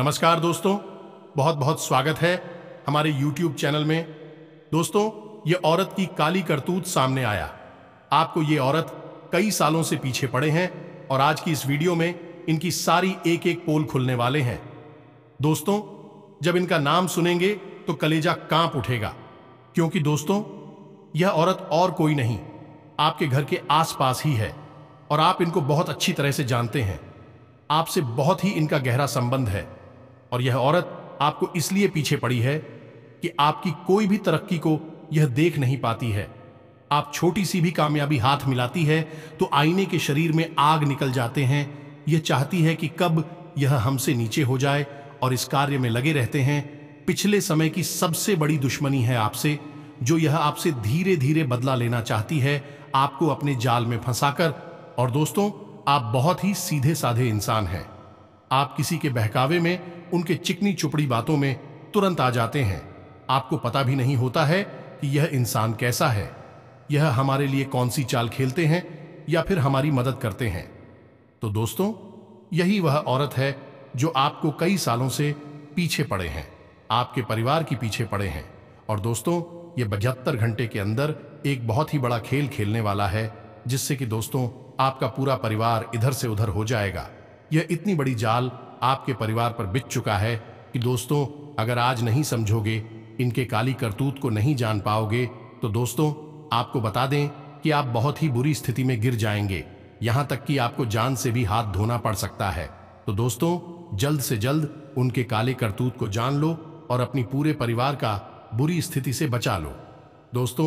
नमस्कार दोस्तों बहुत बहुत स्वागत है हमारे YouTube चैनल में दोस्तों ये औरत की काली करतूत सामने आया आपको ये औरत कई सालों से पीछे पड़े हैं और आज की इस वीडियो में इनकी सारी एक एक पोल खुलने वाले हैं दोस्तों जब इनका नाम सुनेंगे तो कलेजा कांप उठेगा क्योंकि दोस्तों यह औरत और कोई नहीं आपके घर के आसपास ही है और आप इनको बहुत अच्छी तरह से जानते हैं आपसे बहुत ही इनका गहरा संबंध है और यह औरत आपको इसलिए पीछे पड़ी है कि आपकी कोई भी तरक्की को यह देख नहीं पाती है आप छोटी सी भी कामयाबी हाथ मिलाती है तो आईने के शरीर में आग निकल जाते हैं यह चाहती है कि कब यह हमसे नीचे हो जाए और इस कार्य में लगे रहते हैं पिछले समय की सबसे बड़ी दुश्मनी है आपसे जो यह आपसे धीरे धीरे बदला लेना चाहती है आपको अपने जाल में फंसाकर और दोस्तों आप बहुत ही सीधे साधे इंसान हैं आप किसी के बहकावे में उनके चिकनी चुपड़ी बातों में तुरंत आ जाते हैं आपको पता भी नहीं होता है कि यह इंसान कैसा है यह हमारे लिए कौन सी चाल खेलते हैं या फिर हमारी मदद करते हैं तो दोस्तों यही वह औरत है जो आपको कई सालों से पीछे पड़े हैं आपके परिवार की पीछे पड़े हैं और दोस्तों ये बहत्तर घंटे के अंदर एक बहुत ही बड़ा खेल खेलने वाला है जिससे कि दोस्तों आपका पूरा परिवार इधर से उधर हो जाएगा यह इतनी बड़ी जाल आपके परिवार पर बिच चुका है कि दोस्तों अगर आज नहीं समझोगे इनके काली करतूत को नहीं जान पाओगे तो दोस्तों आपको बता दें कि आप बहुत ही बुरी स्थिति में गिर जाएंगे यहां तक कि आपको जान से भी हाथ धोना पड़ सकता है तो दोस्तों जल्द से जल्द उनके काले करतूत को जान लो और अपनी पूरे परिवार का बुरी स्थिति से बचा लो दोस्तों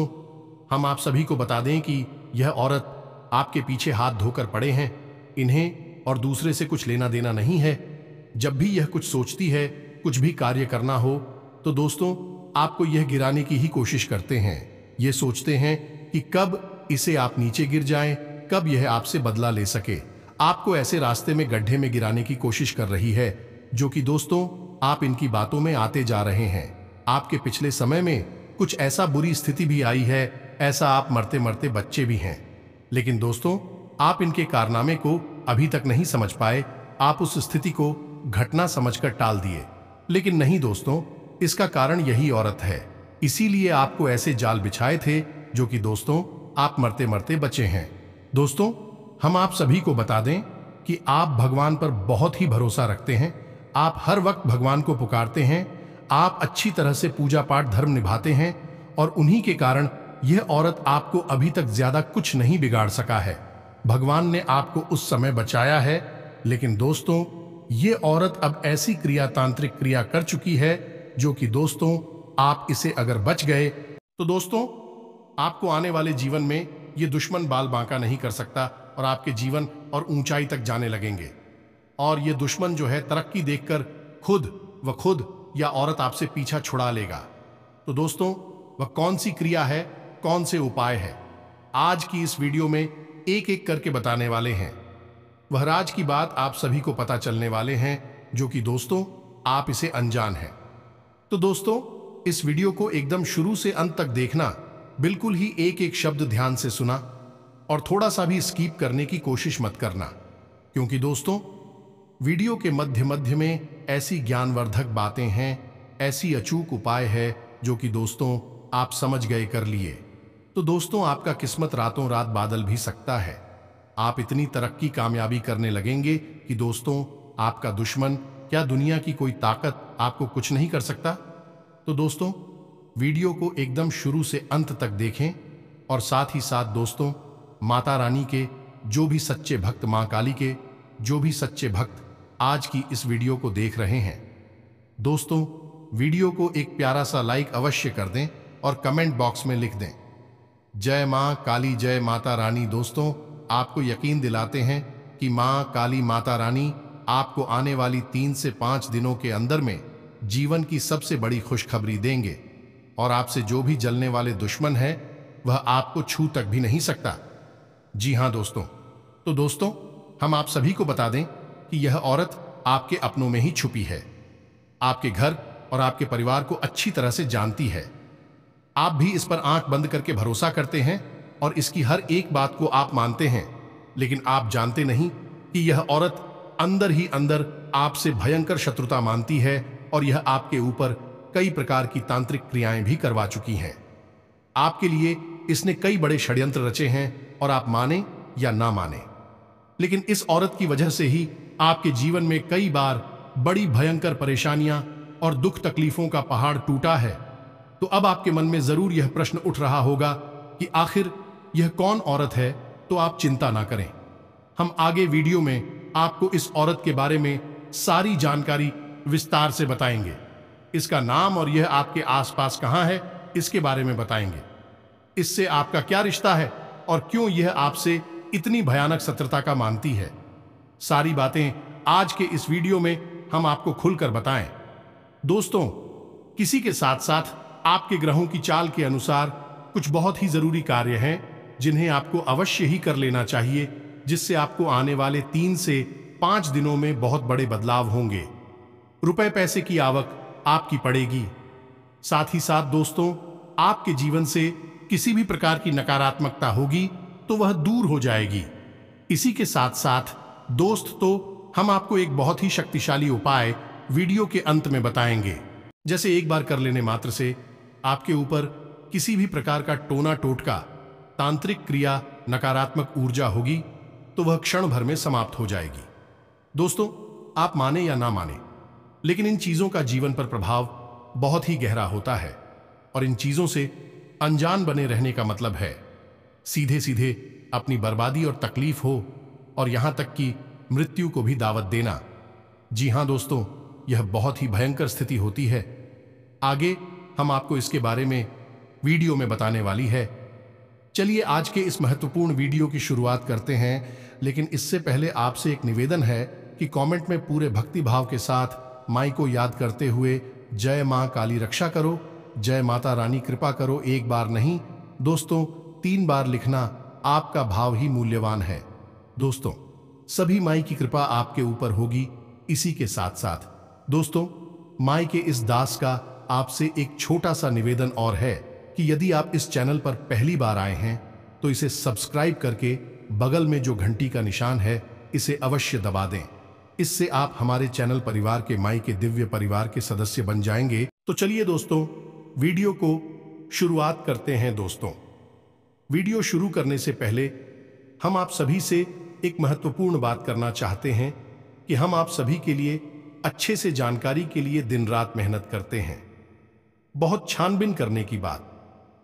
हम आप सभी को बता दें कि यह औरत आपके पीछे हाथ धोकर पड़े हैं इन्हें और दूसरे से कुछ लेना देना नहीं है जब भी यह कुछ सोचती है कुछ भी कार्य करना हो तो दोस्तों आपको यह गिराने की ही कोशिश करते हैं यह सोचते हैं कि कब इसे आप नीचे गिर जाएं, कब यह आपसे बदला ले सके आपको ऐसे रास्ते में गड्ढे में गिराने की कोशिश कर रही है जो कि दोस्तों आप इनकी बातों में आते जा रहे हैं आपके पिछले समय में कुछ ऐसा बुरी स्थिति भी आई है ऐसा आप मरते मरते बच्चे भी हैं लेकिन दोस्तों आप इनके कारनामे को अभी तक नहीं समझ पाए आप उस स्थिति को घटना समझकर टाल दिए लेकिन नहीं दोस्तों इसका कारण यही औरत है इसीलिए आपको ऐसे जाल बिछाए थे जो कि दोस्तों आप मरते मरते बचे हैं दोस्तों हम आप सभी को बता दें कि आप भगवान पर बहुत ही भरोसा रखते हैं आप हर वक्त भगवान को पुकारते हैं आप अच्छी तरह से पूजा पाठ धर्म निभाते हैं और उन्हीं के कारण यह औरत आपको अभी तक ज्यादा कुछ नहीं बिगाड़ सका है भगवान ने आपको उस समय बचाया है लेकिन दोस्तों ये औरत अब ऐसी क्रियातांत्रिक क्रिया कर चुकी है जो कि दोस्तों आप इसे अगर बच गए तो दोस्तों आपको आने वाले जीवन में ये दुश्मन बाल बांका नहीं कर सकता और आपके जीवन और ऊंचाई तक जाने लगेंगे और ये दुश्मन जो है तरक्की देखकर खुद व खुद या औरत आपसे पीछा छुड़ा लेगा तो दोस्तों वह कौन सी क्रिया है कौन से उपाय है आज की इस वीडियो में एक एक करके बताने वाले हैं वह राज की बात आप सभी को पता चलने वाले हैं जो कि दोस्तों आप इसे अनजान हैं तो दोस्तों इस वीडियो को एकदम शुरू से अंत तक देखना बिल्कुल ही एक एक शब्द ध्यान से सुना और थोड़ा सा भी स्कीप करने की कोशिश मत करना क्योंकि दोस्तों वीडियो के मध्य मध्य में ऐसी ज्ञानवर्धक बातें हैं ऐसी अचूक उपाय है जो कि दोस्तों आप समझ गए कर लिए तो दोस्तों आपका किस्मत रातों रात बादल भी सकता है आप इतनी तरक्की कामयाबी करने लगेंगे कि दोस्तों आपका दुश्मन क्या दुनिया की कोई ताकत आपको कुछ नहीं कर सकता तो दोस्तों वीडियो को एकदम शुरू से अंत तक देखें और साथ ही साथ दोस्तों माता रानी के जो भी सच्चे भक्त मां काली के जो भी सच्चे भक्त आज की इस वीडियो को देख रहे हैं दोस्तों वीडियो को एक प्यारा सा लाइक अवश्य कर दें और कमेंट बॉक्स में लिख दें जय मां काली जय माता रानी दोस्तों आपको यकीन दिलाते हैं कि मां काली माता रानी आपको आने वाली तीन से पांच दिनों के अंदर में जीवन की सबसे बड़ी खुशखबरी देंगे और आपसे जो भी जलने वाले दुश्मन है वह आपको छू तक भी नहीं सकता जी हां दोस्तों तो दोस्तों हम आप सभी को बता दें कि यह औरत आपके अपनों में ही छुपी है आपके घर और आपके परिवार को अच्छी तरह से जानती है आप भी इस पर आंख बंद करके भरोसा करते हैं और इसकी हर एक बात को आप मानते हैं लेकिन आप जानते नहीं कि यह औरत अंदर ही अंदर आपसे भयंकर शत्रुता मानती है और यह आपके ऊपर कई प्रकार की तांत्रिक क्रियाएं भी करवा चुकी हैं आपके लिए इसने कई बड़े षड्यंत्र रचे हैं और आप माने या ना माने लेकिन इस औरत की वजह से ही आपके जीवन में कई बार बड़ी भयंकर परेशानियां और दुख तकलीफों का पहाड़ टूटा है तो अब आपके मन में जरूर यह प्रश्न उठ रहा होगा कि आखिर यह कौन औरत है तो आप चिंता ना करें हम आगे वीडियो में आपको इस औरत के बारे में सारी जानकारी विस्तार से बताएंगे इसका नाम और यह आपके आसपास कहाँ है इसके बारे में बताएंगे इससे आपका क्या रिश्ता है और क्यों यह आपसे इतनी भयानक सत्रता का मानती है सारी बातें आज के इस वीडियो में हम आपको खुलकर बताएं दोस्तों किसी के साथ साथ आपके ग्रहों की चाल के अनुसार कुछ बहुत ही जरूरी कार्य हैं जिन्हें आपको अवश्य ही कर लेना चाहिए जिससे आपको आने वाले तीन से पांच दिनों में बहुत बड़े बदलाव होंगे रुपए पैसे की आवक आपकी पड़ेगी साथ ही साथ दोस्तों आपके जीवन से किसी भी प्रकार की नकारात्मकता होगी तो वह दूर हो जाएगी इसी के साथ साथ दोस्त तो हम आपको एक बहुत ही शक्तिशाली उपाय वीडियो के अंत में बताएंगे जैसे एक बार कर लेने मात्र से आपके ऊपर किसी भी प्रकार का टोना टोटका तांत्रिक क्रिया नकारात्मक ऊर्जा होगी तो वह क्षण भर में समाप्त हो जाएगी दोस्तों आप माने या ना माने लेकिन इन चीज़ों का जीवन पर प्रभाव बहुत ही गहरा होता है और इन चीज़ों से अनजान बने रहने का मतलब है सीधे सीधे अपनी बर्बादी और तकलीफ हो और यहाँ तक कि मृत्यु को भी दावत देना जी हाँ दोस्तों यह बहुत ही भयंकर स्थिति होती है आगे हम आपको इसके बारे में वीडियो में बताने वाली है चलिए आज के इस महत्वपूर्ण वीडियो की शुरुआत करते हैं लेकिन इससे पहले आपसे एक निवेदन है कि कमेंट में पूरे भक्ति भाव के साथ माई को याद करते हुए जय माँ काली रक्षा करो जय माता रानी कृपा करो एक बार नहीं दोस्तों तीन बार लिखना आपका भाव ही मूल्यवान है दोस्तों सभी माई की कृपा आपके ऊपर होगी इसी के साथ साथ दोस्तों माई के इस दास का आपसे एक छोटा सा निवेदन और है कि यदि आप इस चैनल पर पहली बार आए हैं तो इसे सब्सक्राइब करके बगल में जो घंटी का निशान है इसे अवश्य दबा दें इससे आप हमारे चैनल परिवार के माई के दिव्य परिवार के सदस्य बन जाएंगे तो चलिए दोस्तों वीडियो को शुरुआत करते हैं दोस्तों वीडियो शुरू करने से पहले हम आप सभी से एक महत्वपूर्ण बात करना चाहते हैं कि हम आप सभी के लिए अच्छे से जानकारी के लिए दिन रात मेहनत करते हैं बहुत छानबीन करने की बात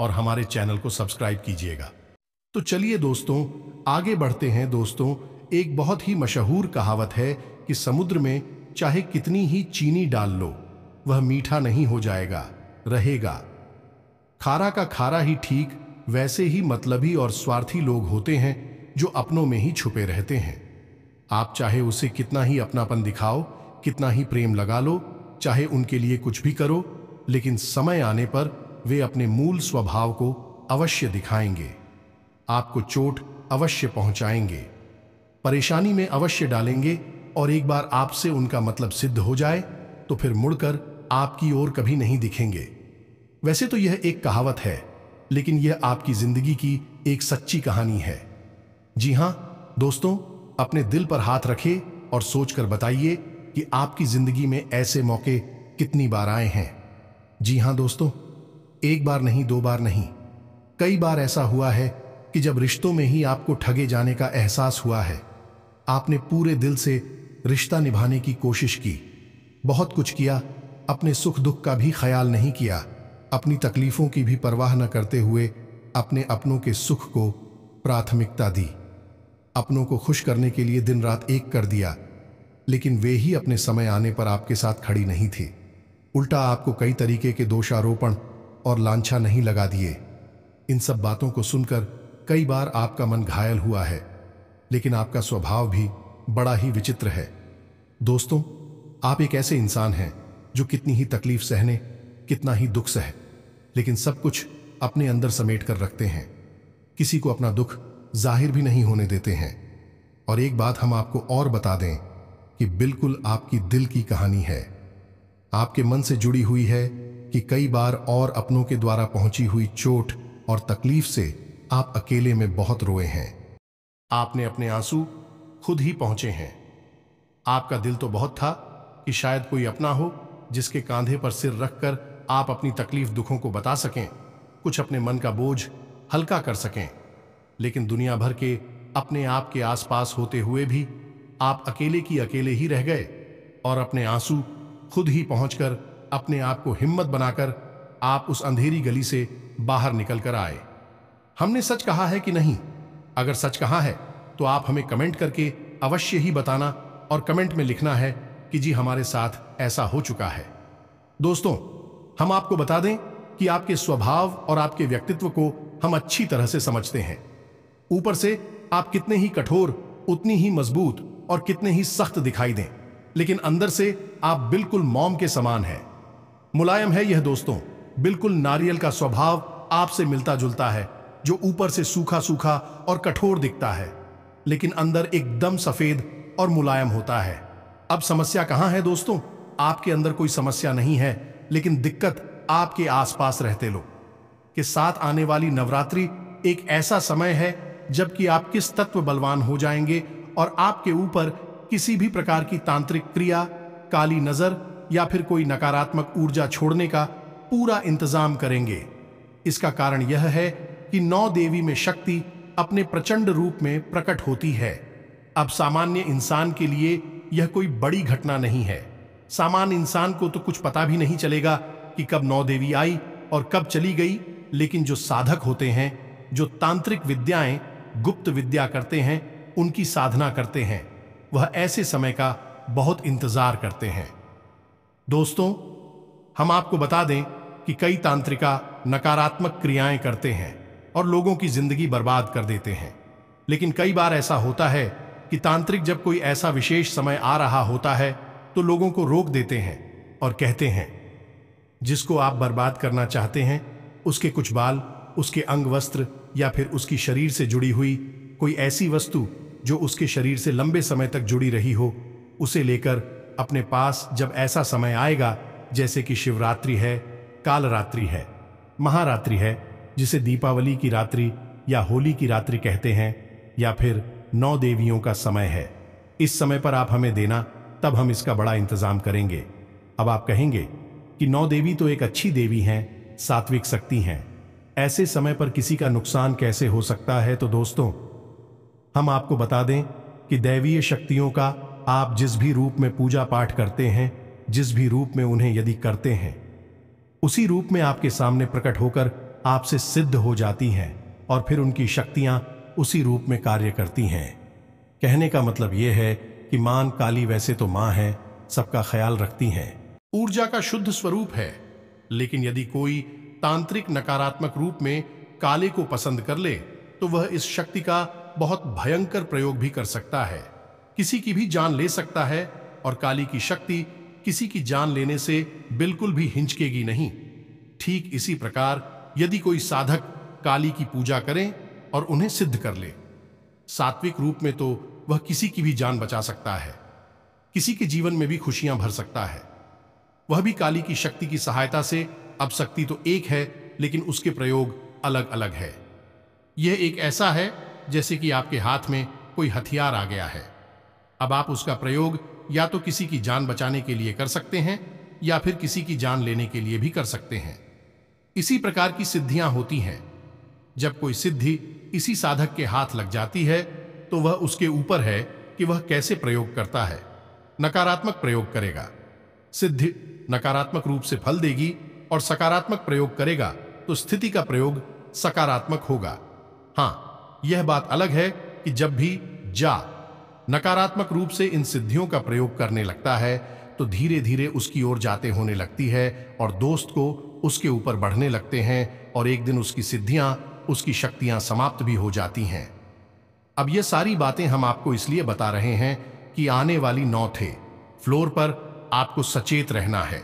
और हमारे चैनल को सब्सक्राइब कीजिएगा तो चलिए दोस्तों आगे बढ़ते हैं दोस्तों एक बहुत ही मशहूर कहावत है कि समुद्र में चाहे कितनी ही चीनी डाल लो वह मीठा नहीं हो जाएगा रहेगा खारा का खारा ही ठीक वैसे ही मतलबी और स्वार्थी लोग होते हैं जो अपनों में ही छुपे रहते हैं आप चाहे उसे कितना ही अपनापन दिखाओ कितना ही प्रेम लगा लो चाहे उनके लिए कुछ भी करो लेकिन समय आने पर वे अपने मूल स्वभाव को अवश्य दिखाएंगे आपको चोट अवश्य पहुंचाएंगे परेशानी में अवश्य डालेंगे और एक बार आपसे उनका मतलब सिद्ध हो जाए तो फिर मुड़कर आपकी ओर कभी नहीं दिखेंगे वैसे तो यह एक कहावत है लेकिन यह आपकी जिंदगी की एक सच्ची कहानी है जी हां दोस्तों अपने दिल पर हाथ रखे और सोचकर बताइए कि आपकी जिंदगी में ऐसे मौके कितनी बार आए हैं जी हां दोस्तों एक बार नहीं दो बार नहीं कई बार ऐसा हुआ है कि जब रिश्तों में ही आपको ठगे जाने का एहसास हुआ है आपने पूरे दिल से रिश्ता निभाने की कोशिश की बहुत कुछ किया अपने सुख दुख का भी ख्याल नहीं किया अपनी तकलीफों की भी परवाह न करते हुए अपने अपनों के सुख को प्राथमिकता दी अपनों को खुश करने के लिए दिन रात एक कर दिया लेकिन वे ही अपने समय आने पर आपके साथ खड़ी नहीं थी उल्टा आपको कई तरीके के दोषारोपण और लांछा नहीं लगा दिए इन सब बातों को सुनकर कई बार आपका मन घायल हुआ है लेकिन आपका स्वभाव भी बड़ा ही विचित्र है दोस्तों आप एक ऐसे इंसान हैं जो कितनी ही तकलीफ सहने कितना ही दुख सह लेकिन सब कुछ अपने अंदर समेट कर रखते हैं किसी को अपना दुख जाहिर भी नहीं होने देते हैं और एक बात हम आपको और बता दें कि बिल्कुल आपकी दिल की कहानी है आपके मन से जुड़ी हुई है कि कई बार और अपनों के द्वारा पहुंची हुई चोट और तकलीफ से आप अकेले में बहुत रोए हैं आपने अपने आंसू खुद ही पहुंचे हैं आपका दिल तो बहुत था कि शायद कोई अपना हो जिसके कांधे पर सिर रखकर आप अपनी तकलीफ दुखों को बता सकें कुछ अपने मन का बोझ हल्का कर सकें लेकिन दुनिया भर के अपने आप के आसपास होते हुए भी आप अकेले की अकेले ही रह गए और अपने आंसू खुद ही पहुंचकर अपने आप को हिम्मत बनाकर आप उस अंधेरी गली से बाहर निकल कर आए हमने सच कहा है कि नहीं अगर सच कहा है तो आप हमें कमेंट करके अवश्य ही बताना और कमेंट में लिखना है कि जी हमारे साथ ऐसा हो चुका है दोस्तों हम आपको बता दें कि आपके स्वभाव और आपके व्यक्तित्व को हम अच्छी तरह से समझते हैं ऊपर से आप कितने ही कठोर उतनी ही मजबूत और कितने ही सख्त दिखाई दें लेकिन अंदर से आप बिल्कुल मॉम के समान हैं मुलायम है यह दोस्तों बिल्कुल नारियल का स्वभाव आपसे मिलता जुलता है जो ऊपर से सूखा सूखा और कठोर दिखता है लेकिन अंदर एकदम सफेद और मुलायम होता है अब समस्या कहां है दोस्तों आपके अंदर कोई समस्या नहीं है लेकिन दिक्कत आपके आसपास रहते लोग के साथ आने वाली नवरात्रि एक ऐसा समय है जबकि आप किस तत्व बलवान हो जाएंगे और आपके ऊपर किसी भी प्रकार की तांत्रिक क्रिया काली नजर या फिर कोई नकारात्मक ऊर्जा छोड़ने का पूरा इंतजाम करेंगे इसका कारण यह है कि नौ देवी में शक्ति अपने प्रचंड रूप में प्रकट होती है अब सामान्य इंसान के लिए यह कोई बड़ी घटना नहीं है सामान्य इंसान को तो कुछ पता भी नहीं चलेगा कि कब नौ देवी आई और कब चली गई लेकिन जो साधक होते हैं जो तांत्रिक विद्याएं गुप्त विद्या करते हैं उनकी साधना करते हैं वह ऐसे समय का बहुत इंतजार करते हैं दोस्तों हम आपको बता दें कि कई तांत्रिका नकारात्मक क्रियाएं करते हैं और लोगों की जिंदगी बर्बाद कर देते हैं लेकिन कई बार ऐसा होता है कि तांत्रिक जब कोई ऐसा विशेष समय आ रहा होता है तो लोगों को रोक देते हैं और कहते हैं जिसको आप बर्बाद करना चाहते हैं उसके कुछ बाल उसके अंग वस्त्र या फिर उसकी शरीर से जुड़ी हुई कोई ऐसी वस्तु जो उसके शरीर से लंबे समय तक जुड़ी रही हो उसे लेकर अपने पास जब ऐसा समय आएगा जैसे कि शिवरात्रि है कालरात्रि है महारात्रि है जिसे दीपावली की रात्रि या होली की रात्रि कहते हैं या फिर नौ देवियों का समय है इस समय पर आप हमें देना तब हम इसका बड़ा इंतजाम करेंगे अब आप कहेंगे कि नौ देवी तो एक अच्छी देवी हैं सात्विक शक्ति हैं ऐसे समय पर किसी का नुकसान कैसे हो सकता है तो दोस्तों हम आपको बता दें कि दैवीय शक्तियों का आप जिस भी रूप में पूजा पाठ करते हैं जिस भी रूप में उन्हें यदि करते हैं उसी रूप में आपके सामने प्रकट होकर आपसे सिद्ध हो जाती हैं और फिर उनकी शक्तियां उसी रूप में कार्य करती हैं कहने का मतलब यह है कि मान काली वैसे तो मां है सबका ख्याल रखती हैं ऊर्जा का शुद्ध स्वरूप है लेकिन यदि कोई तांत्रिक नकारात्मक रूप में काले को पसंद कर ले तो वह इस शक्ति का बहुत भयंकर प्रयोग भी कर सकता है किसी की भी जान ले सकता है और काली की शक्ति किसी की जान लेने से बिल्कुल भी हिंचकेगी नहीं ठीक इसी प्रकार यदि कोई साधक काली की पूजा करें और उन्हें सिद्ध कर ले सात्विक रूप में तो वह किसी की भी जान बचा सकता है किसी के जीवन में भी खुशियां भर सकता है वह भी काली की शक्ति की सहायता से अब शक्ति तो एक है लेकिन उसके प्रयोग अलग अलग है यह एक ऐसा है जैसे कि आपके हाथ में कोई हथियार आ गया है अब आप उसका प्रयोग या तो किसी की जान बचाने के लिए कर सकते हैं या फिर किसी की जान लेने के लिए भी कर सकते हैं इसी प्रकार की सिद्धियां होती हैं जब कोई सिद्धि इसी साधक के हाथ लग जाती है तो वह उसके ऊपर है कि वह कैसे प्रयोग करता है नकारात्मक प्रयोग करेगा सिद्धि नकारात्मक रूप से फल देगी और सकारात्मक प्रयोग करेगा तो स्थिति का प्रयोग सकारात्मक होगा हां यह बात अलग है कि जब भी जा नकारात्मक रूप से इन सिद्धियों का प्रयोग करने लगता है तो धीरे धीरे उसकी ओर जाते होने लगती है और दोस्त को उसके ऊपर बढ़ने लगते हैं और एक दिन उसकी सिद्धियां उसकी शक्तियां समाप्त भी हो जाती हैं अब ये सारी बातें हम आपको इसलिए बता रहे हैं कि आने वाली नौ थे फ्लोर पर आपको सचेत रहना है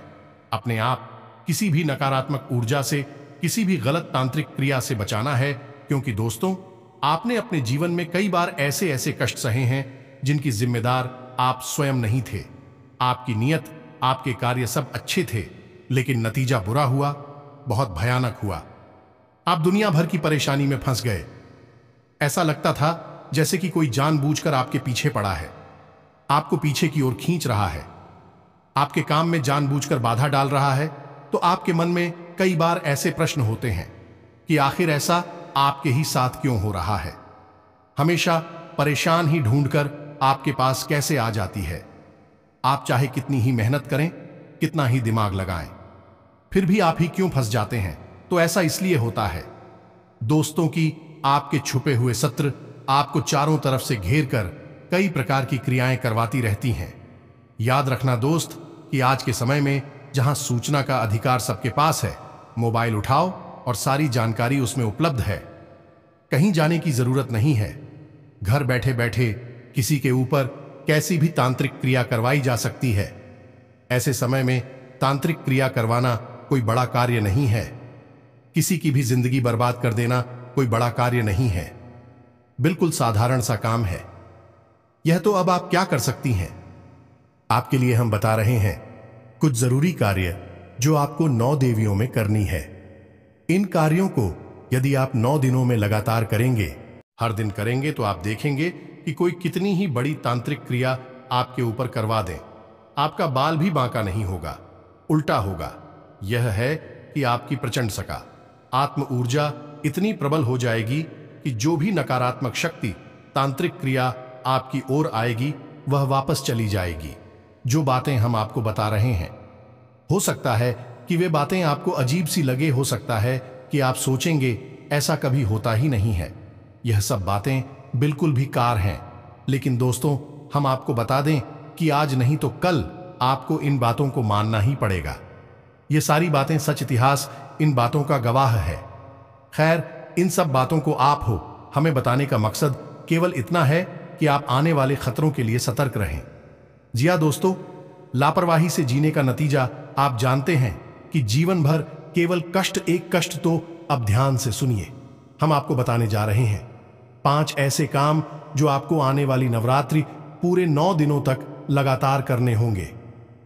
अपने आप किसी भी नकारात्मक ऊर्जा से किसी भी गलत तांत्रिक क्रिया से बचाना है क्योंकि दोस्तों आपने अपने जीवन में कई बार ऐसे ऐसे कष्ट सहे हैं जिनकी जिम्मेदार आप स्वयं नहीं थे आपकी नीयत आपके कार्य सब अच्छे थे लेकिन नतीजा बुरा हुआ बहुत भयानक हुआ आप दुनिया भर की परेशानी में फंस गए ऐसा लगता था जैसे कि कोई जानबूझकर आपके पीछे पड़ा है आपको पीछे की ओर खींच रहा है आपके काम में जानबूझकर बाधा डाल रहा है तो आपके मन में कई बार ऐसे प्रश्न होते हैं कि आखिर ऐसा आपके ही साथ क्यों हो रहा है हमेशा परेशान ही ढूंढकर आपके पास कैसे आ जाती है आप चाहे कितनी ही मेहनत करें कितना ही दिमाग लगाएं फिर भी आप ही क्यों फंस जाते हैं तो ऐसा इसलिए होता है दोस्तों की आपके छुपे हुए सत्र आपको चारों तरफ से घेर कर कई प्रकार की क्रियाएं करवाती रहती हैं याद रखना दोस्त कि आज के समय में जहां सूचना का अधिकार सबके पास है मोबाइल उठाओ और सारी जानकारी उसमें उपलब्ध है कहीं जाने की जरूरत नहीं है घर बैठे बैठे किसी के ऊपर कैसी भी तांत्रिक क्रिया करवाई जा सकती है ऐसे समय में तांत्रिक क्रिया करवाना कोई बड़ा कार्य नहीं है किसी की भी जिंदगी बर्बाद कर देना कोई बड़ा कार्य नहीं है बिल्कुल साधारण सा काम है यह तो अब आप क्या कर सकती हैं आपके लिए हम बता रहे हैं कुछ जरूरी कार्य जो आपको नौ देवियों में करनी है इन कार्यों को यदि आप नौ दिनों में लगातार करेंगे हर दिन करेंगे तो आप देखेंगे कि कोई कितनी ही बड़ी तांत्रिक क्रिया आपके ऊपर करवा दे आपका बाल भी बांका नहीं होगा उल्टा होगा यह है कि आपकी प्रचंड सका आत्म ऊर्जा इतनी प्रबल हो जाएगी कि जो भी नकारात्मक शक्ति तांत्रिक क्रिया आपकी ओर आएगी वह वापस चली जाएगी जो बातें हम आपको बता रहे हैं हो सकता है कि वे बातें आपको अजीब सी लगे हो सकता है कि आप सोचेंगे ऐसा कभी होता ही नहीं है यह सब बातें बिल्कुल भी कार है लेकिन दोस्तों हम आपको बता दें कि आज नहीं तो कल आपको इन बातों को मानना ही पड़ेगा ये सारी बातें सच इतिहास इन बातों का गवाह है खैर इन सब बातों को आप हो हमें बताने का मकसद केवल इतना है कि आप आने वाले खतरों के लिए सतर्क रहें जिया दोस्तों लापरवाही से जीने का नतीजा आप जानते हैं कि जीवन भर केवल कष्ट एक कष्ट तो अब ध्यान से सुनिए हम आपको बताने जा रहे हैं पांच ऐसे काम जो आपको आने वाली नवरात्रि पूरे नौ दिनों तक लगातार करने होंगे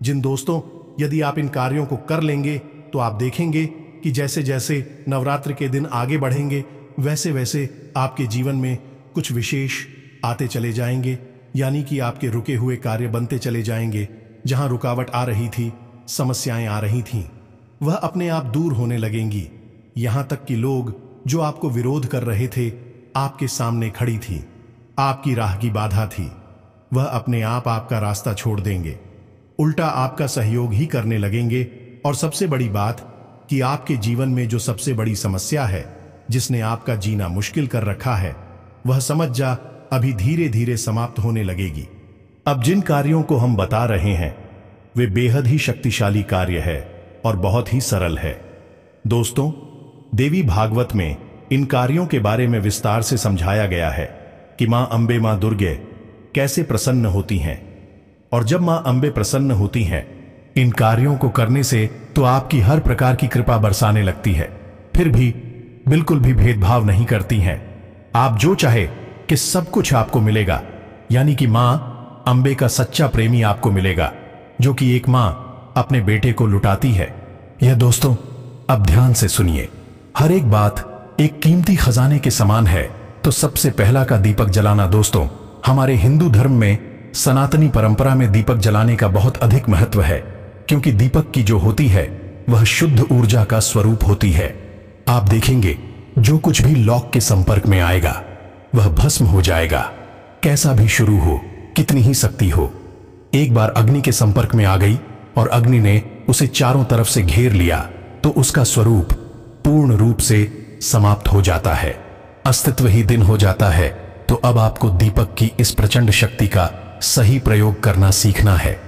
जिन दोस्तों यदि आप इन कार्यों को कर लेंगे तो आप देखेंगे कि जैसे जैसे नवरात्र के दिन आगे बढ़ेंगे वैसे वैसे आपके जीवन में कुछ विशेष आते चले जाएंगे यानी कि आपके रुके हुए कार्य बनते चले जाएंगे जहां रुकावट आ रही थी समस्याएं आ रही थीं वह अपने आप दूर होने लगेंगी यहां तक कि लोग जो आपको विरोध कर रहे थे आपके सामने खड़ी थी आपकी राह की बाधा थी वह अपने आप आपका रास्ता छोड़ देंगे उल्टा आपका सहयोग ही करने लगेंगे और सबसे बड़ी बात कि आपके जीवन में जो सबसे बड़ी समस्या है जिसने आपका जीना मुश्किल कर रखा है वह समझ जा अभी धीरे धीरे समाप्त होने लगेगी अब जिन कार्यों को हम बता रहे हैं वे बेहद ही शक्तिशाली कार्य है और बहुत ही सरल है दोस्तों देवी भागवत में इन कार्यों के बारे में विस्तार से समझाया गया है कि मां अंबे मां दुर्गे कैसे प्रसन्न होती हैं और जब मां अंबे प्रसन्न होती हैं इन कार्यों को करने से तो आपकी हर प्रकार की कृपा बरसाने लगती है फिर भी बिल्कुल भी भेदभाव नहीं करती हैं आप जो चाहे कि सब कुछ आपको मिलेगा यानी कि मां अंबे का सच्चा प्रेमी आपको मिलेगा जो कि एक मां अपने बेटे को लुटाती है यह दोस्तों अब ध्यान से सुनिए हर एक बात एक कीमती खजाने के समान है तो सबसे पहला का दीपक जलाना दोस्तों हमारे हिंदू धर्म में सनातनी परंपरा में दीपक जलाने का बहुत अधिक महत्व है क्योंकि दीपक की जो होती है वह शुद्ध ऊर्जा का स्वरूप होती है आप देखेंगे जो कुछ भी लॉक के संपर्क में आएगा वह भस्म हो जाएगा कैसा भी शुरू हो कितनी ही शक्ति हो एक बार अग्नि के संपर्क में आ गई और अग्नि ने उसे चारों तरफ से घेर लिया तो उसका स्वरूप पूर्ण रूप से समाप्त हो जाता है अस्तित्व ही दिन हो जाता है तो अब आपको दीपक की इस प्रचंड शक्ति का सही प्रयोग करना सीखना है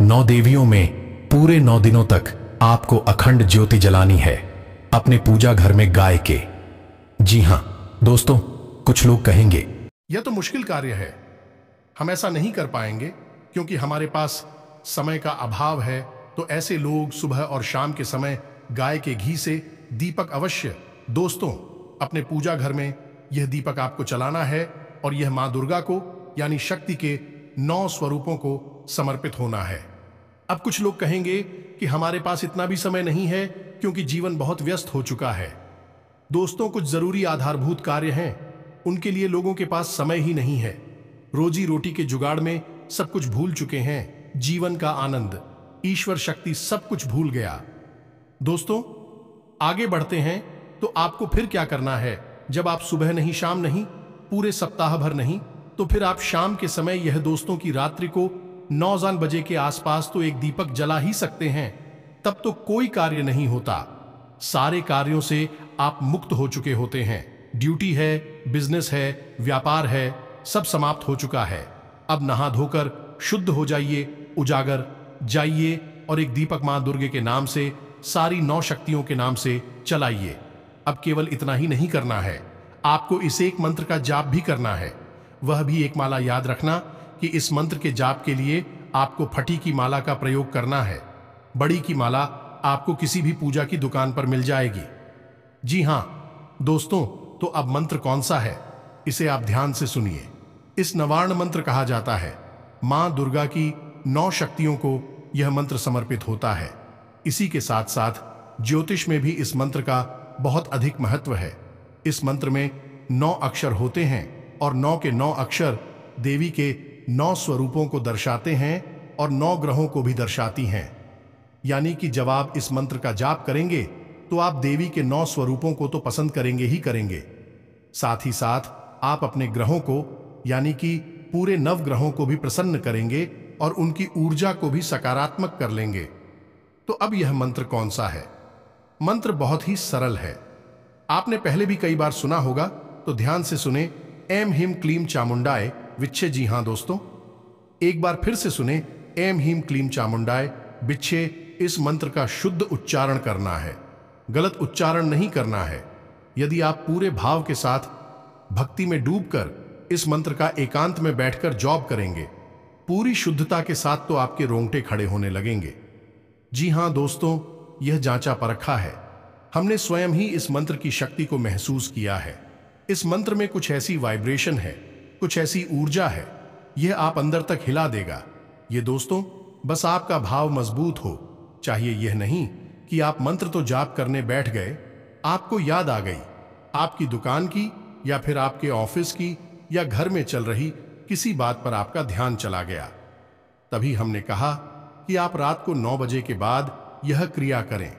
नौ देवियों में पूरे नौ दिनों तक आपको अखंड ज्योति जलानी है अपने पूजा घर में गाय के जी हां दोस्तों कुछ लोग कहेंगे यह तो मुश्किल कार्य है हम ऐसा नहीं कर पाएंगे क्योंकि हमारे पास समय का अभाव है तो ऐसे लोग सुबह और शाम के समय गाय के घी से दीपक अवश्य दोस्तों अपने पूजा घर में यह दीपक आपको चलाना है और यह मां दुर्गा को यानी शक्ति के नौ स्वरूपों को समर्पित होना है अब कुछ लोग कहेंगे कि हमारे पास इतना भी समय नहीं है क्योंकि जीवन बहुत व्यस्त हो चुका है दोस्तों कुछ जरूरी आधारभूत कार्य हैं उनके लिए लोगों के पास समय ही नहीं है रोजी रोटी के जुगाड़ में सब कुछ भूल चुके हैं जीवन का आनंद ईश्वर शक्ति सब कुछ भूल गया दोस्तों आगे बढ़ते हैं तो आपको फिर क्या करना है जब आप सुबह नहीं शाम नहीं पूरे सप्ताह भर नहीं तो फिर आप शाम के समय यह दोस्तों की रात्रि को नौजान बजे के आसपास तो एक दीपक जला ही सकते हैं तब तो कोई कार्य नहीं होता सारे कार्यों से आप मुक्त हो चुके होते हैं ड्यूटी है बिजनेस है व्यापार है सब समाप्त हो चुका है अब नहा धोकर शुद्ध हो जाइए उजागर जाइए और एक दीपक मां दुर्गे के नाम से सारी नौ शक्तियों के नाम से चलाइए अब केवल इतना ही नहीं करना है आपको इस एक मंत्र का जाप भी करना है वह भी एक माला याद रखना कि इस मंत्र के जाप के लिए आपको फटी की माला का प्रयोग करना है बड़ी की माला आपको किसी भी पूजा की दुकान पर मिल जाएगी जी हां दोस्तों तो अब मंत्र कौन सा है इसे आप ध्यान से सुनिए इस नवार्ण मंत्र कहा जाता है मां दुर्गा की नौ शक्तियों को यह मंत्र समर्पित होता है इसी के साथ साथ ज्योतिष में भी इस मंत्र का बहुत अधिक महत्व है इस मंत्र में नौ अक्षर होते हैं और नौ के नौ अक्षर देवी के नौ स्वरूपों को दर्शाते हैं और नौ ग्रहों को भी दर्शाती हैं यानी कि जब आप इस मंत्र का जाप करेंगे तो आप देवी के नौ स्वरूपों को तो पसंद करेंगे ही करेंगे साथ ही साथ आप अपने ग्रहों को यानी कि पूरे नव ग्रहों को भी प्रसन्न करेंगे और उनकी ऊर्जा को भी सकारात्मक कर लेंगे तो अब यह मंत्र कौन सा है मंत्र बहुत ही सरल है आपने पहले भी कई बार सुना होगा तो ध्यान से सुने एम हिम क्लीम चामुंडाए विच्छे जी हाँ दोस्तों एक बार फिर से सुने एम हिम क्लीम चामुंडाए बिच्छे इस मंत्र का शुद्ध उच्चारण करना है गलत उच्चारण नहीं करना है यदि आप पूरे भाव के साथ भक्ति में डूबकर इस मंत्र का एकांत में बैठकर जॉब करेंगे पूरी शुद्धता के साथ तो आपके रोंगटे खड़े होने लगेंगे जी हां दोस्तों यह जांचा परखा है हमने स्वयं ही इस मंत्र की शक्ति को महसूस किया है इस मंत्र में कुछ ऐसी वाइब्रेशन है कुछ ऐसी ऊर्जा है यह आप अंदर तक हिला देगा ये दोस्तों बस आपका भाव मजबूत हो चाहिए यह नहीं कि आप मंत्र तो जाप करने बैठ गए आपको याद आ गई आपकी दुकान की या फिर आपके ऑफिस की या घर में चल रही किसी बात पर आपका ध्यान चला गया तभी हमने कहा कि आप रात को नौ बजे के बाद यह क्रिया करें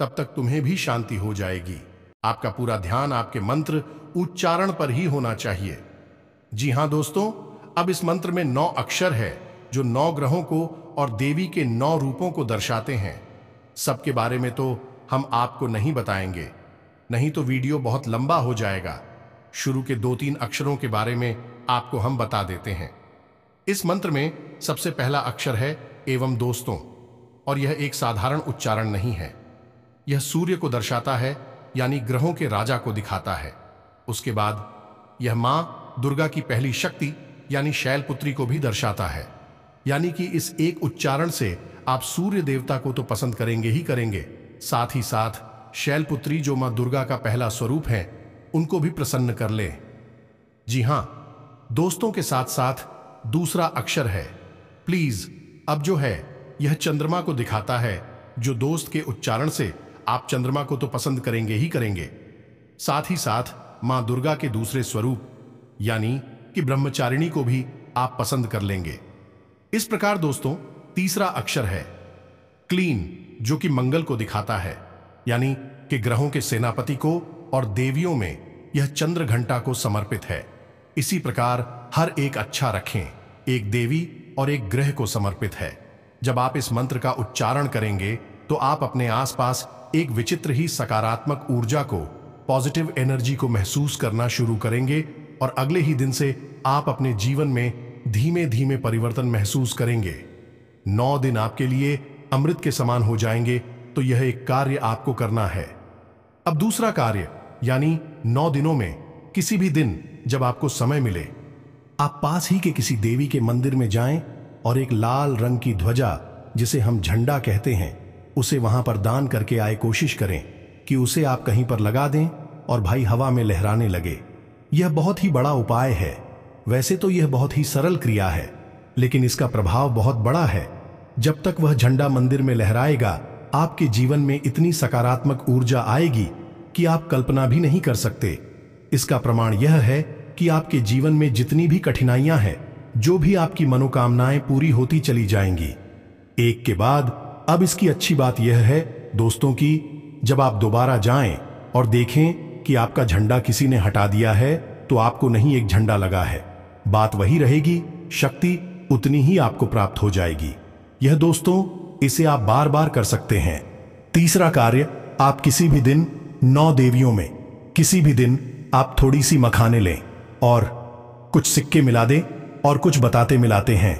तब तक तुम्हें भी शांति हो जाएगी आपका पूरा ध्यान आपके मंत्र उच्चारण पर ही होना चाहिए जी हां दोस्तों अब इस मंत्र में नौ अक्षर है जो नौ ग्रहों को और देवी के नौ रूपों को दर्शाते हैं सबके बारे में तो हम आपको नहीं बताएंगे नहीं तो वीडियो बहुत लंबा हो जाएगा शुरू के दो तीन अक्षरों के बारे में आपको हम बता देते हैं इस मंत्र में सबसे पहला अक्षर है एवं दोस्तों और यह एक साधारण उच्चारण नहीं है यह सूर्य को दर्शाता है यानी ग्रहों के राजा को दिखाता है उसके बाद यह मां दुर्गा की पहली शक्ति यानी शैलपुत्री को भी दर्शाता है यानी कि इस एक उच्चारण से आप सूर्य देवता को तो पसंद करेंगे ही करेंगे साथ ही साथ शैलपुत्री जो मां दुर्गा का पहला स्वरूप है उनको भी प्रसन्न कर ले जी हां दोस्तों के साथ साथ दूसरा अक्षर है प्लीज अब जो है यह चंद्रमा को दिखाता है जो दोस्त के उच्चारण से आप चंद्रमा को तो पसंद करेंगे ही करेंगे साथ ही साथ मां दुर्गा के दूसरे स्वरूप यानी कि ब्रह्मचारिणी को भी आप पसंद कर लेंगे इस प्रकार दोस्तों तीसरा अक्षर है क्लीन जो कि मंगल को दिखाता है यानी कि ग्रहों के सेनापति को और देवियों में यह चंद्र घंटा को समर्पित है इसी प्रकार हर एक अच्छा रखें एक देवी और एक ग्रह को समर्पित है जब आप इस मंत्र का उच्चारण करेंगे तो आप अपने आसपास एक विचित्र ही सकारात्मक ऊर्जा को पॉजिटिव एनर्जी को महसूस करना शुरू करेंगे और अगले ही दिन से आप अपने जीवन में धीमे धीमे परिवर्तन महसूस करेंगे नौ दिन आपके लिए अमृत के समान हो जाएंगे तो यह एक कार्य आपको करना है अब दूसरा कार्य यानी नौ दिनों में किसी भी दिन जब आपको समय मिले आप पास ही के किसी देवी के मंदिर में जाएं और एक लाल रंग की ध्वजा जिसे हम झंडा कहते हैं उसे वहां पर दान करके आए कोशिश करें कि उसे आप कहीं पर लगा दें और भाई हवा में लहराने लगे यह बहुत ही बड़ा उपाय है वैसे तो यह बहुत ही सरल क्रिया है लेकिन इसका प्रभाव बहुत बड़ा है जब तक वह झंडा मंदिर में लहराएगा आपके जीवन में इतनी सकारात्मक ऊर्जा आएगी कि आप कल्पना भी नहीं कर सकते इसका प्रमाण यह है कि आपके जीवन में जितनी भी कठिनाइयां हैं जो भी आपकी मनोकामनाएं पूरी होती चली जाएंगी एक के बाद अब इसकी अच्छी बात यह है दोस्तों की जब आप दोबारा जाएं और देखें कि आपका झंडा किसी ने हटा दिया है तो आपको नहीं एक झंडा लगा है बात वही रहेगी शक्ति उतनी ही आपको प्राप्त हो जाएगी यह दोस्तों इसे आप बार बार कर सकते हैं तीसरा कार्य आप किसी भी दिन नौ देवियों में किसी भी दिन आप थोड़ी सी मखाने लें और कुछ सिक्के मिला दें और कुछ बताते मिलाते हैं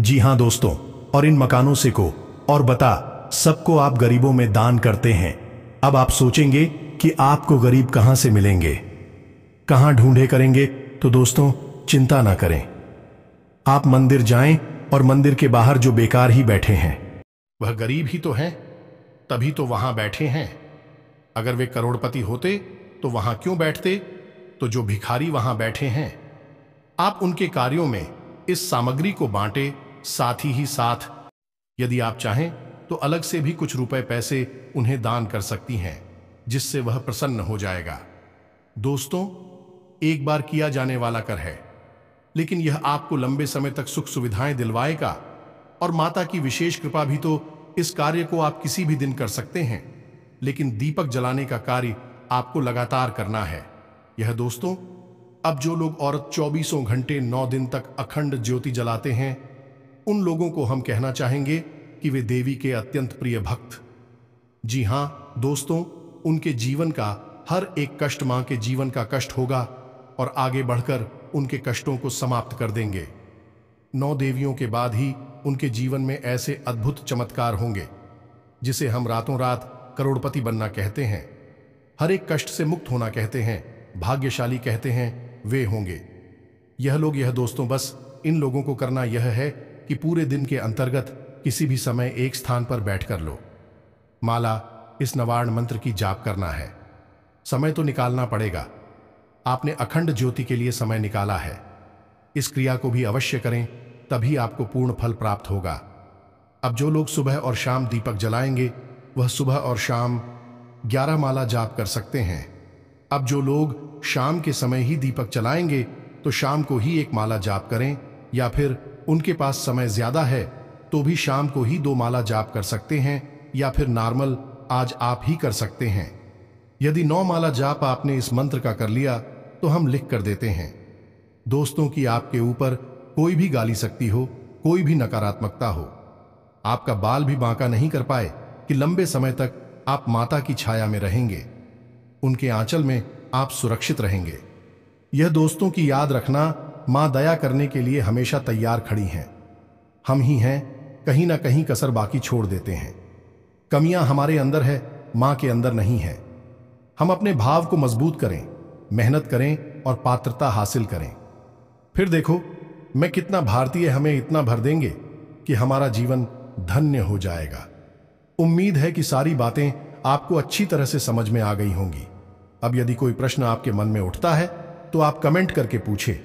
जी हाँ दोस्तों और इन मकानों से को और बता सबको आप गरीबों में दान करते हैं अब आप सोचेंगे कि आपको गरीब कहां से मिलेंगे कहां ढूंढे करेंगे तो दोस्तों चिंता ना करें आप मंदिर जाएं और मंदिर के बाहर जो बेकार ही बैठे हैं वह गरीब ही तो हैं तभी तो वहां बैठे हैं अगर वे करोड़पति होते तो वहां क्यों बैठते तो जो भिखारी वहां बैठे हैं आप उनके कार्यों में इस सामग्री को बांटे साथ ही ही साथ यदि आप चाहें तो अलग से भी कुछ रुपए पैसे उन्हें दान कर सकती हैं जिससे वह प्रसन्न हो जाएगा दोस्तों एक बार किया जाने वाला कर है लेकिन यह आपको लंबे समय तक सुख सुविधाएं दिलवाएगा और माता की विशेष कृपा भी तो इस कार्य को आप किसी भी दिन कर सकते हैं लेकिन दीपक जलाने का कार्य आपको लगातार करना है यह दोस्तों अब जो लोग औरत चौबीसों घंटे नौ दिन तक अखंड ज्योति जलाते हैं उन लोगों को हम कहना चाहेंगे कि वे देवी के अत्यंत प्रिय भक्त जी हां दोस्तों उनके जीवन का हर एक कष्ट मां के जीवन का कष्ट होगा और आगे बढ़कर उनके कष्टों को समाप्त कर देंगे नौ देवियों के बाद ही उनके जीवन में ऐसे अद्भुत चमत्कार होंगे जिसे हम रातों रात करोड़पति बनना कहते हैं हर एक कष्ट से मुक्त होना कहते हैं भाग्यशाली कहते हैं वे होंगे यह लोग यह दोस्तों बस इन लोगों को करना यह है कि पूरे दिन के अंतर्गत किसी भी समय एक स्थान पर बैठ कर लो माला इस नवार्ण मंत्र की जाप करना है समय तो निकालना पड़ेगा आपने अखंड ज्योति के लिए समय निकाला है इस क्रिया को भी अवश्य करें तभी आपको पूर्ण फल प्राप्त होगा अब जो लोग सुबह और शाम दीपक जलाएंगे वह सुबह और शाम ग्यारह माला जाप कर सकते हैं अब जो लोग शाम के समय ही दीपक चलाएंगे तो शाम को ही एक माला जाप करें या फिर उनके पास समय ज्यादा है तो भी शाम को ही दो माला जाप कर सकते हैं या फिर नॉर्मल आज आप ही कर सकते हैं यदि नौ माला जाप आपने इस मंत्र का कर लिया तो हम लिख कर देते हैं दोस्तों की आपके ऊपर कोई भी गाली सकती हो कोई भी नकारात्मकता हो आपका बाल भी बांका नहीं कर पाए कि लंबे समय तक आप माता की छाया में रहेंगे उनके आंचल में आप सुरक्षित रहेंगे यह दोस्तों की याद रखना मां दया करने के लिए हमेशा तैयार खड़ी हैं हम ही हैं कहीं ना कहीं कसर बाकी छोड़ देते हैं कमियां हमारे अंदर है मां के अंदर नहीं है हम अपने भाव को मजबूत करें मेहनत करें और पात्रता हासिल करें फिर देखो मैं कितना भारतीय हमें इतना भर देंगे कि हमारा जीवन धन्य हो जाएगा उम्मीद है कि सारी बातें आपको अच्छी तरह से समझ में आ गई होंगी अब यदि कोई प्रश्न आपके मन में उठता है तो आप कमेंट करके पूछे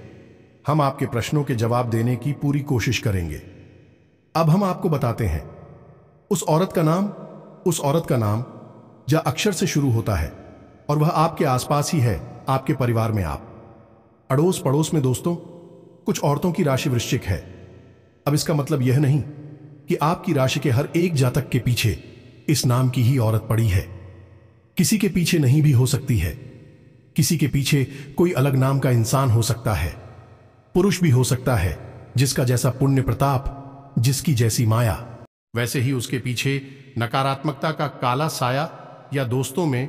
हम आपके प्रश्नों के जवाब देने की पूरी कोशिश करेंगे अब हम आपको बताते हैं उस औरत का नाम उस औरत का नाम जहां अक्षर से शुरू होता है और वह आपके आसपास ही है आपके परिवार में आप अड़ोस पड़ोस में दोस्तों कुछ औरतों की राशि वृश्चिक है अब इसका मतलब यह नहीं कि आपकी राशि के हर एक जातक के पीछे इस नाम की ही औरत पड़ी है किसी के पीछे नहीं भी हो सकती है किसी के पीछे कोई अलग नाम का इंसान हो सकता है पुरुष भी हो सकता है जिसका जैसा पुण्य प्रताप जिसकी जैसी माया वैसे ही उसके पीछे नकारात्मकता का काला साया या दोस्तों में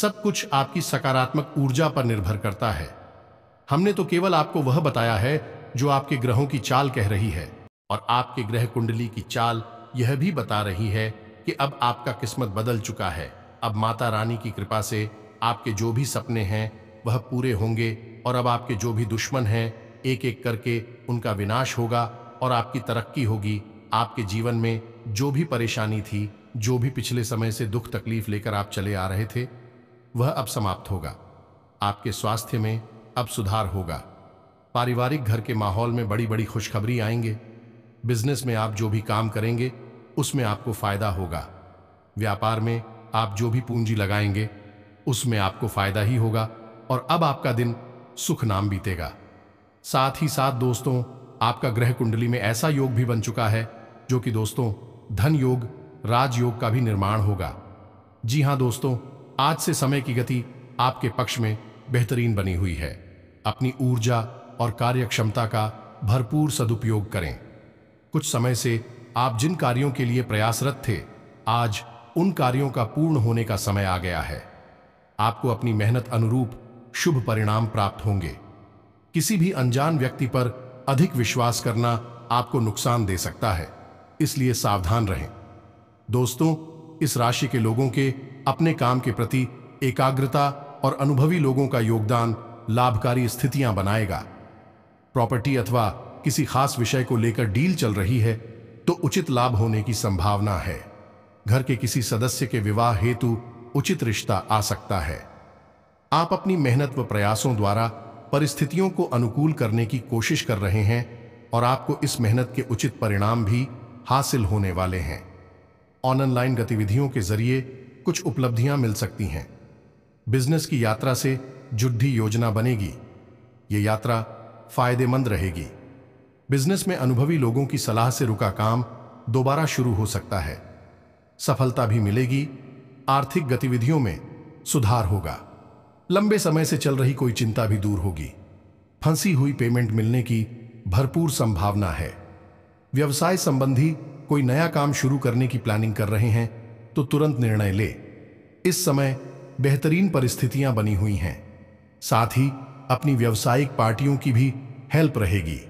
सब कुछ आपकी सकारात्मक ऊर्जा पर निर्भर करता है हमने तो केवल आपको वह बताया है जो आपके ग्रहों की चाल कह रही है और आपके ग्रह कुंडली की चाल यह भी बता रही है कि अब आपका किस्मत बदल चुका है अब माता रानी की कृपा से आपके जो भी सपने हैं वह पूरे होंगे और अब आपके जो भी दुश्मन हैं एक एक करके उनका विनाश होगा और आपकी तरक्की होगी आपके जीवन में जो भी परेशानी थी जो भी पिछले समय से दुख तकलीफ लेकर आप चले आ रहे थे वह अब समाप्त होगा आपके स्वास्थ्य में अब सुधार होगा पारिवारिक घर के माहौल में बड़ी बड़ी खुशखबरी आएंगे बिजनेस में आप जो भी काम करेंगे उसमें आपको फायदा होगा व्यापार में आप जो भी पूंजी लगाएंगे उसमें आपको फायदा ही होगा और अब आपका दिन सुख नाम बीतेगा साथ ही साथ दोस्तों आपका ग्रह कुंडली में ऐसा योग भी बन चुका है जो कि दोस्तों धन योग राजयोग का भी निर्माण होगा जी हाँ दोस्तों आज से समय की गति आपके पक्ष में बेहतरीन बनी हुई है अपनी ऊर्जा और कार्यक्षमता का भरपूर सदुपयोग करें कुछ समय से आप जिन कार्यों के लिए प्रयासरत थे आज उन कार्यों का पूर्ण होने का समय आ गया है आपको अपनी मेहनत अनुरूप शुभ परिणाम प्राप्त होंगे किसी भी अनजान व्यक्ति पर अधिक विश्वास करना आपको नुकसान दे सकता है इसलिए सावधान रहें दोस्तों इस राशि के लोगों के अपने काम के प्रति एकाग्रता और अनुभवी लोगों का योगदान लाभकारी स्थितियां बनाएगा प्रॉपर्टी अथवा किसी खास विषय को लेकर डील चल रही है तो उचित लाभ होने की संभावना है घर के किसी सदस्य के विवाह हेतु उचित रिश्ता आ सकता है आप अपनी मेहनत व प्रयासों द्वारा परिस्थितियों को अनुकूल करने की कोशिश कर रहे हैं और आपको इस मेहनत के उचित परिणाम भी हासिल होने वाले हैं ऑनलाइन गतिविधियों के जरिए कुछ उपलब्धियां मिल सकती हैं बिजनेस की यात्रा से जुड्ढी योजना बनेगी ये यात्रा फायदेमंद रहेगी बिजनेस में अनुभवी लोगों की सलाह से रुका काम दोबारा शुरू हो सकता है सफलता भी मिलेगी आर्थिक गतिविधियों में सुधार होगा लंबे समय से चल रही कोई चिंता भी दूर होगी फंसी हुई पेमेंट मिलने की भरपूर संभावना है व्यवसाय संबंधी कोई नया काम शुरू करने की प्लानिंग कर रहे हैं तो तुरंत निर्णय ले इस समय बेहतरीन परिस्थितियां बनी हुई हैं साथ ही अपनी व्यवसायिक पार्टियों की भी हेल्प रहेगी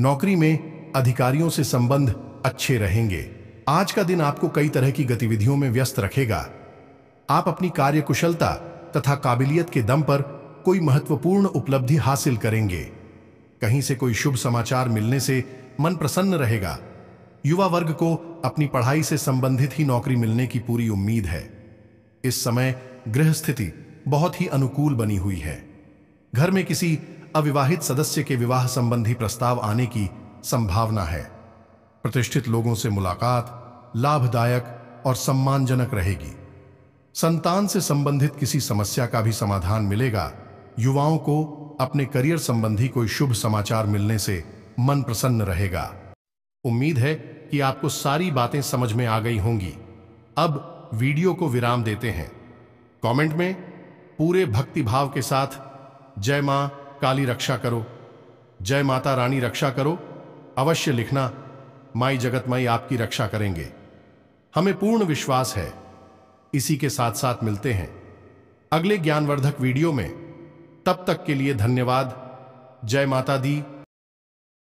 नौकरी में अधिकारियों से संबंध अच्छे रहेंगे आज का दिन आपको कई तरह की गतिविधियों में व्यस्त रखेगा आप अपनी कार्यकुशलता तथा काबिलियत के दम पर कोई महत्वपूर्ण उपलब्धि हासिल करेंगे कहीं से कोई शुभ समाचार मिलने से मन प्रसन्न रहेगा युवा वर्ग को अपनी पढ़ाई से संबंधित ही नौकरी मिलने की पूरी उम्मीद है इस समय गृह स्थिति बहुत ही अनुकूल बनी हुई है घर में किसी अविवाहित सदस्य के विवाह संबंधी प्रस्ताव आने की संभावना है प्रतिष्ठित लोगों से मुलाकात लाभदायक और सम्मानजनक रहेगी संतान से संबंधित किसी समस्या का भी समाधान मिलेगा युवाओं को अपने करियर संबंधी कोई शुभ समाचार मिलने से मन प्रसन्न रहेगा उम्मीद है कि आपको सारी बातें समझ में आ गई होंगी अब वीडियो को विराम देते हैं कमेंट में पूरे भक्ति भाव के साथ जय मां काली रक्षा करो जय माता रानी रक्षा करो अवश्य लिखना माई जगत माई आपकी रक्षा करेंगे हमें पूर्ण विश्वास है इसी के साथ साथ मिलते हैं अगले ज्ञानवर्धक वीडियो में तब तक के लिए धन्यवाद जय माता दी